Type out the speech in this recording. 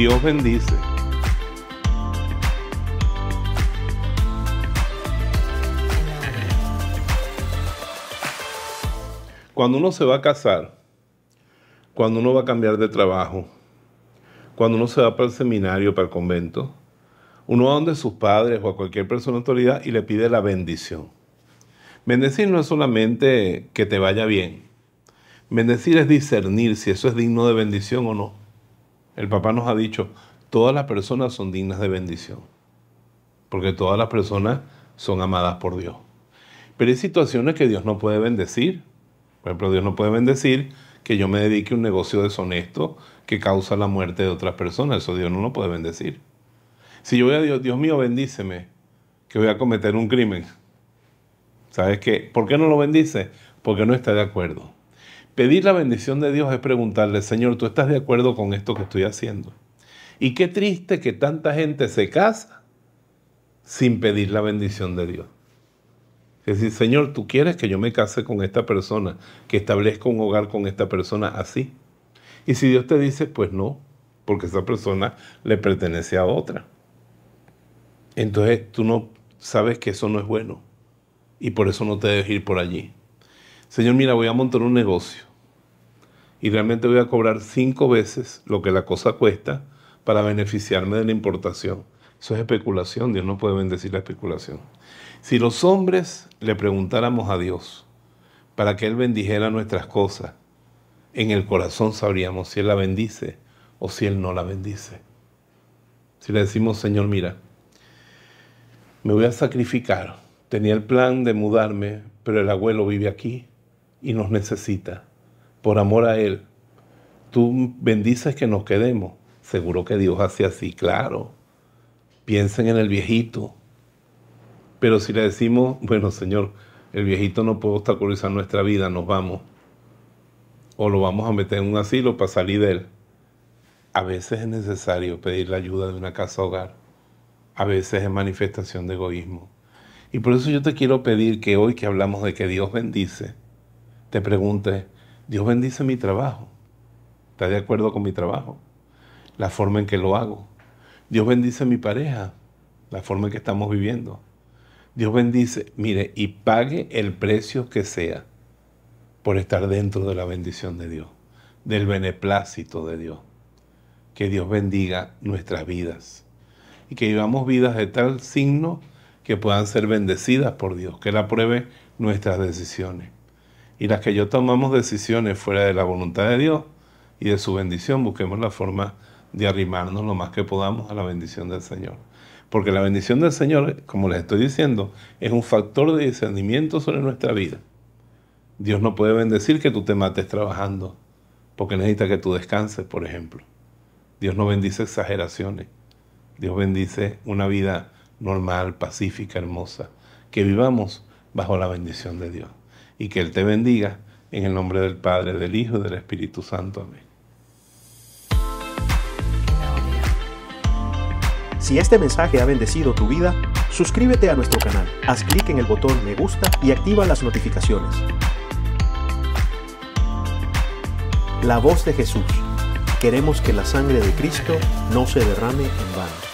Dios bendice. Cuando uno se va a casar, cuando uno va a cambiar de trabajo, cuando uno se va para el seminario, para el convento, uno va donde sus padres o a cualquier persona de autoridad y le pide la bendición. Bendecir no es solamente que te vaya bien. Bendecir es discernir si eso es digno de bendición o no. El papá nos ha dicho, todas las personas son dignas de bendición, porque todas las personas son amadas por Dios. Pero hay situaciones que Dios no puede bendecir. Por ejemplo, Dios no puede bendecir que yo me dedique a un negocio deshonesto que causa la muerte de otras personas. Eso Dios no lo puede bendecir. Si yo voy a Dios, Dios mío, bendíceme, que voy a cometer un crimen. ¿Sabes qué? ¿Por qué no lo bendice? Porque no está de acuerdo. Pedir la bendición de Dios es preguntarle, Señor, ¿tú estás de acuerdo con esto que estoy haciendo? Y qué triste que tanta gente se casa sin pedir la bendición de Dios. Es decir, Señor, tú quieres que yo me case con esta persona, que establezca un hogar con esta persona así. Y si Dios te dice, pues no, porque esa persona le pertenece a otra. Entonces tú no sabes que eso no es bueno y por eso no te debes ir por allí. Señor, mira, voy a montar un negocio y realmente voy a cobrar cinco veces lo que la cosa cuesta para beneficiarme de la importación. Eso es especulación, Dios no puede bendecir la especulación. Si los hombres le preguntáramos a Dios para que Él bendijera nuestras cosas, en el corazón sabríamos si Él la bendice o si Él no la bendice. Si le decimos, Señor, mira, me voy a sacrificar, tenía el plan de mudarme, pero el abuelo vive aquí y nos necesita por amor a Él. Tú bendices que nos quedemos. Seguro que Dios hace así, claro. Piensen en el viejito. Pero si le decimos, bueno Señor, el viejito no puede obstaculizar nuestra vida, nos vamos. O lo vamos a meter en un asilo para salir de él. A veces es necesario pedir la ayuda de una casa hogar. A veces es manifestación de egoísmo. Y por eso yo te quiero pedir que hoy que hablamos de que Dios bendice, te preguntes, Dios bendice mi trabajo. ¿Está de acuerdo con mi trabajo? La forma en que lo hago. Dios bendice mi pareja. La forma en que estamos viviendo. Dios bendice, mire, y pague el precio que sea por estar dentro de la bendición de Dios, del beneplácito de Dios. Que Dios bendiga nuestras vidas y que vivamos vidas de tal signo que puedan ser bendecidas por Dios, que Él apruebe nuestras decisiones y las que yo tomamos decisiones fuera de la voluntad de Dios y de su bendición, busquemos la forma de arrimarnos lo más que podamos a la bendición del Señor. Porque la bendición del Señor, como les estoy diciendo, es un factor de discernimiento sobre nuestra vida. Dios no puede bendecir que tú te mates trabajando, porque necesita que tú descanses, por ejemplo. Dios no bendice exageraciones. Dios bendice una vida normal, pacífica, hermosa. Que vivamos bajo la bendición de Dios y que Él te bendiga en el nombre del Padre, del Hijo y del Espíritu Santo. Amén. Si este mensaje ha bendecido tu vida, suscríbete a nuestro canal, haz clic en el botón me gusta y activa las notificaciones. La voz de Jesús. Queremos que la sangre de Cristo no se derrame en vano.